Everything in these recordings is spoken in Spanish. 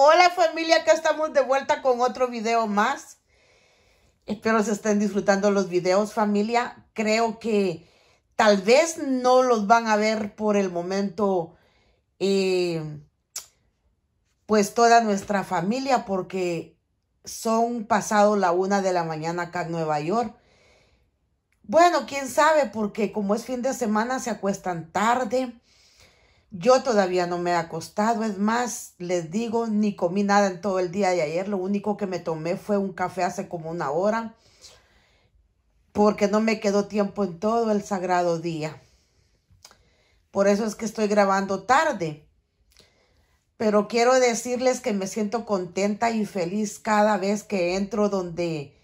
Hola familia, acá estamos de vuelta con otro video más. Espero se estén disfrutando los videos familia. Creo que tal vez no los van a ver por el momento, eh, pues toda nuestra familia, porque son pasado la una de la mañana acá en Nueva York. Bueno, quién sabe, porque como es fin de semana se acuestan tarde yo todavía no me he acostado, es más, les digo, ni comí nada en todo el día de ayer, lo único que me tomé fue un café hace como una hora, porque no me quedó tiempo en todo el sagrado día. Por eso es que estoy grabando tarde. Pero quiero decirles que me siento contenta y feliz cada vez que entro donde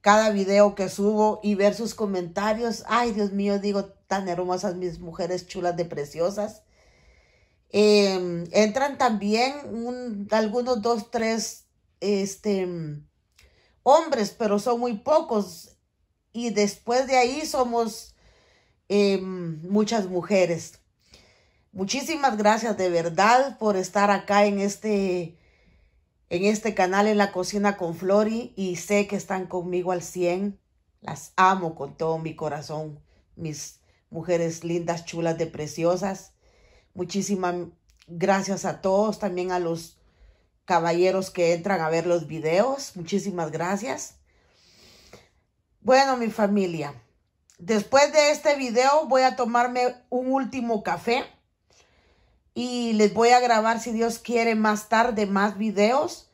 cada video que subo y ver sus comentarios. Ay, Dios mío, digo, tan hermosas mis mujeres chulas de preciosas Em, entran también algunos dos, tres este, hombres, pero son muy pocos. Y después de ahí somos em, muchas mujeres. Muchísimas gracias de verdad por estar acá en este, en este canal, en la cocina con Flori. Y sé que están conmigo al 100. Las amo con todo mi corazón, mis mujeres lindas, chulas, de preciosas. Muchísimas gracias a todos, también a los caballeros que entran a ver los videos. Muchísimas gracias. Bueno, mi familia, después de este video voy a tomarme un último café y les voy a grabar, si Dios quiere, más tarde más videos.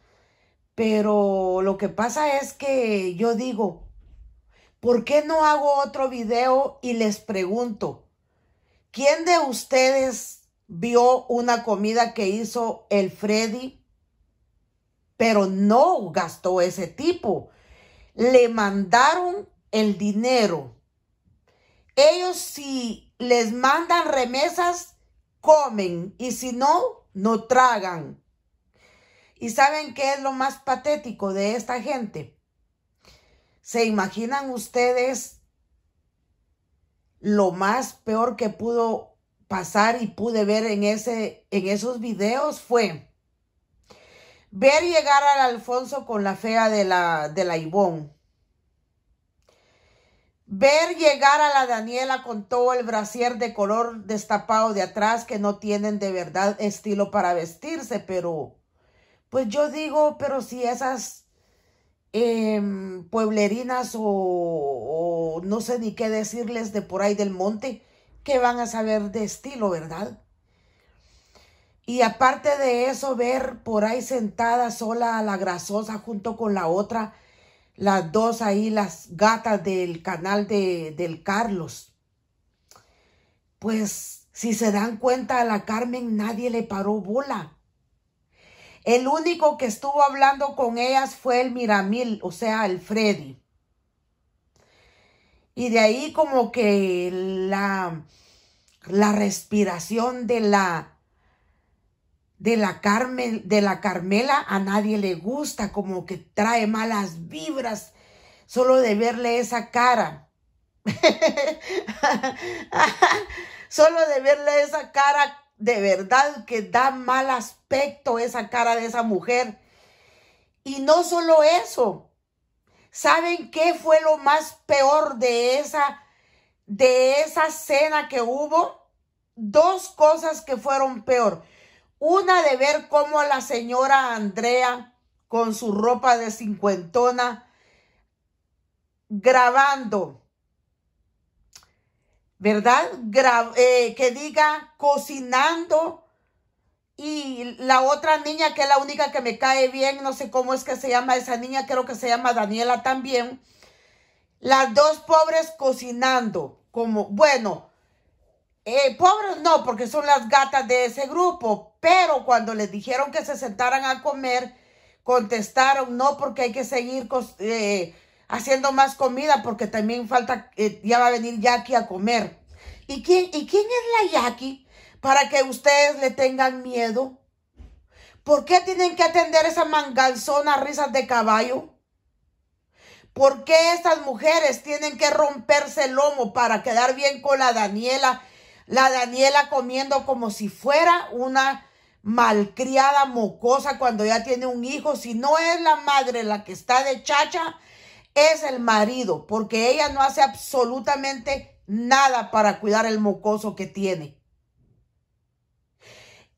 Pero lo que pasa es que yo digo, ¿por qué no hago otro video y les pregunto, ¿quién de ustedes vio una comida que hizo el Freddy, pero no gastó ese tipo. Le mandaron el dinero. Ellos si les mandan remesas, comen y si no, no tragan. ¿Y saben qué es lo más patético de esta gente? ¿Se imaginan ustedes lo más peor que pudo pasar y pude ver en, ese, en esos videos fue ver llegar al Alfonso con la fea de la, de la Ivón. Ver llegar a la Daniela con todo el brasier de color destapado de atrás que no tienen de verdad estilo para vestirse, pero pues yo digo, pero si esas eh, pueblerinas o no sé ni qué decirles de por ahí del monte, que van a saber de estilo, ¿verdad? Y aparte de eso, ver por ahí sentada sola a la grasosa junto con la otra, las dos ahí, las gatas del canal de, del Carlos. Pues si se dan cuenta, a la Carmen nadie le paró bola. El único que estuvo hablando con ellas fue el Miramil, o sea, el Freddy. Y de ahí como que la, la respiración de la, de la Carmen, de la Carmela a nadie le gusta, como que trae malas vibras solo de verle esa cara. solo de verle esa cara de verdad que da mal aspecto esa cara de esa mujer. Y no solo eso, ¿Saben qué fue lo más peor de esa, de esa cena que hubo? Dos cosas que fueron peor. Una de ver cómo la señora Andrea, con su ropa de cincuentona, grabando, ¿verdad? Eh, que diga cocinando y la otra niña, que es la única que me cae bien, no sé cómo es que se llama esa niña, creo que se llama Daniela también. Las dos pobres cocinando, como, bueno, eh, pobres no, porque son las gatas de ese grupo, pero cuando les dijeron que se sentaran a comer, contestaron no, porque hay que seguir eh, haciendo más comida, porque también falta, eh, ya va a venir Jackie a comer. ¿Y quién, ¿Y quién es la Jackie? para que ustedes le tengan miedo? ¿Por qué tienen que atender manganzona a risas de caballo? ¿Por qué estas mujeres tienen que romperse el lomo para quedar bien con la Daniela? La Daniela comiendo como si fuera una malcriada mocosa cuando ya tiene un hijo. Si no es la madre la que está de chacha, es el marido, porque ella no hace absolutamente nada para cuidar el mocoso que tiene.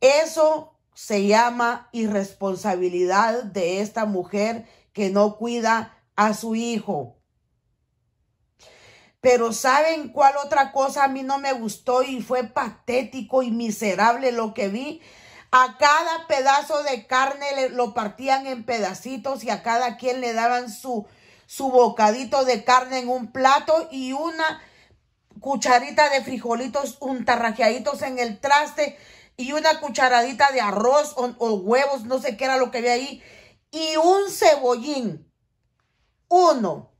Eso se llama irresponsabilidad de esta mujer que no cuida a su hijo. Pero ¿saben cuál otra cosa a mí no me gustó y fue patético y miserable lo que vi? A cada pedazo de carne lo partían en pedacitos y a cada quien le daban su, su bocadito de carne en un plato y una cucharita de frijolitos untarrajeaditos en el traste y una cucharadita de arroz o, huevos, no sé qué era lo que había ahí, y un cebollín. Uno.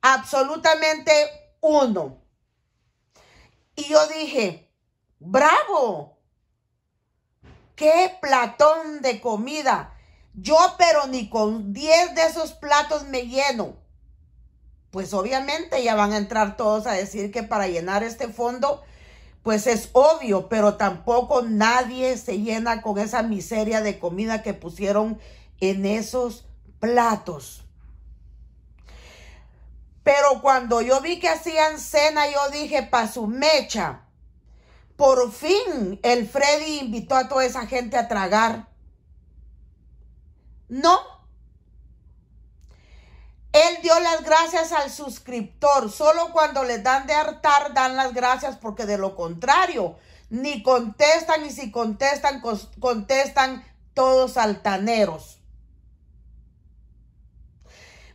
Absolutamente uno. Y yo dije, bravo, qué platón de comida. Yo, pero ni con 10 de esos platos me lleno. Pues obviamente ya van a entrar todos a decir que para llenar este fondo pues es obvio, pero tampoco nadie se llena con esa miseria de comida que pusieron en esos platos. Pero cuando yo vi que hacían cena, yo dije, pa' su mecha. Por fin el Freddy invitó a toda esa gente a tragar. No, él dio las gracias al suscriptor. Solo cuando le dan de hartar dan las gracias porque de lo contrario ni contestan y si contestan contestan todos altaneros.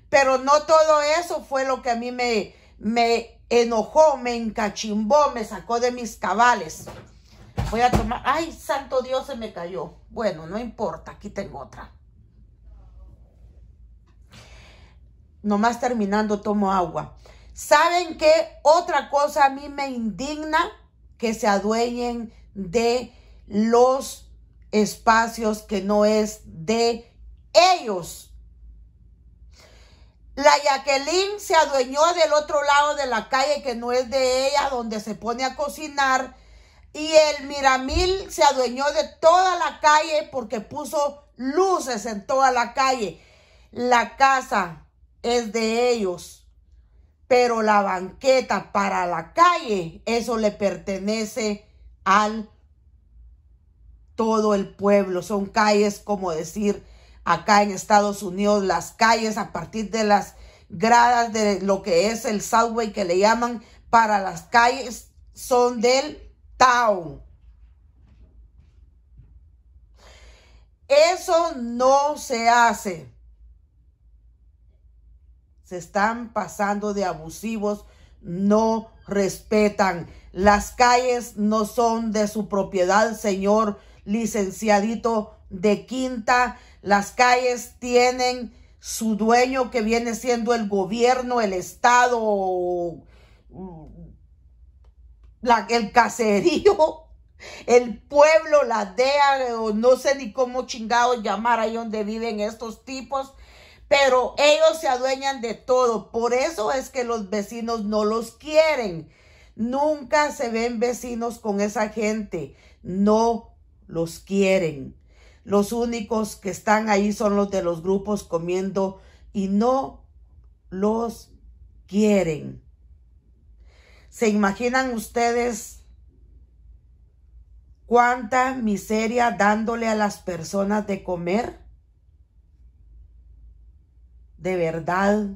Pero no todo eso fue lo que a mí me, me enojó, me encachimbó, me sacó de mis cabales. Voy a tomar, ay, santo Dios, se me cayó. Bueno, no importa, aquí tengo otra. nomás terminando tomo agua. ¿Saben qué? Otra cosa a mí me indigna que se adueñen de los espacios que no es de ellos. La Jacqueline se adueñó del otro lado de la calle que no es de ella, donde se pone a cocinar. Y el Miramil se adueñó de toda la calle porque puso luces en toda la calle. La casa es de ellos, pero la banqueta para la calle, eso le pertenece al todo el pueblo. Son calles, como decir, acá en Estados Unidos, las calles a partir de las gradas de lo que es el subway que le llaman para las calles son del town. Eso no se hace se están pasando de abusivos, no respetan. Las calles no son de su propiedad, señor licenciadito de Quinta. Las calles tienen su dueño que viene siendo el gobierno, el Estado, mm, la, el caserío, el pueblo, la DEA, no sé ni cómo chingados llamar ahí donde viven estos tipos pero ellos se adueñan de todo. Por eso es que los vecinos no los quieren. Nunca se ven vecinos con esa gente. No los quieren. Los únicos que están ahí son los de los grupos comiendo y no los quieren. ¿Se imaginan ustedes cuánta miseria dándole a las personas de comer? de verdad,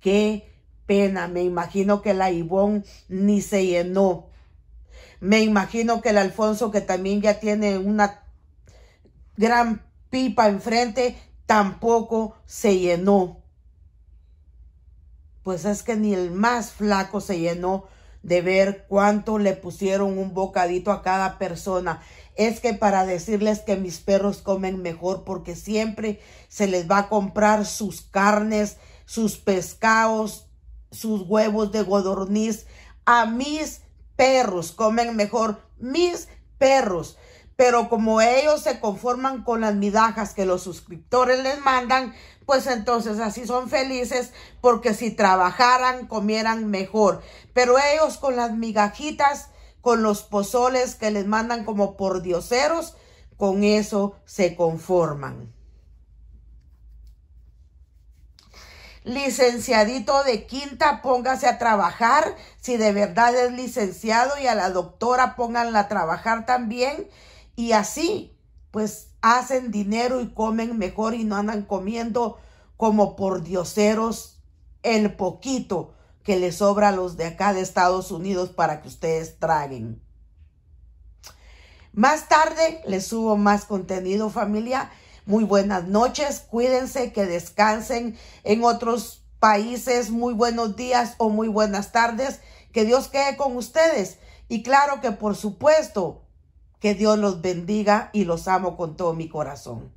qué pena. Me imagino que la Ivón ni se llenó. Me imagino que el Alfonso, que también ya tiene una gran pipa enfrente, tampoco se llenó. Pues es que ni el más flaco se llenó de ver cuánto le pusieron un bocadito a cada persona. Es que para decirles que mis perros comen mejor porque siempre se les va a comprar sus carnes, sus pescados, sus huevos de godorniz. A mis perros comen mejor. Mis perros. Pero como ellos se conforman con las migajas que los suscriptores les mandan, pues entonces así son felices porque si trabajaran, comieran mejor. Pero ellos con las migajitas, con los pozoles que les mandan como por dioseros, con eso se conforman. Licenciadito de quinta, póngase a trabajar. Si de verdad es licenciado y a la doctora pónganla a trabajar también. Y así, pues hacen dinero y comen mejor y no andan comiendo como por dioseros el poquito que les sobra a los de acá de Estados Unidos para que ustedes traguen. Más tarde les subo más contenido familia. Muy buenas noches, cuídense, que descansen en otros países. Muy buenos días o muy buenas tardes. Que Dios quede con ustedes. Y claro que por supuesto, que Dios los bendiga y los amo con todo mi corazón.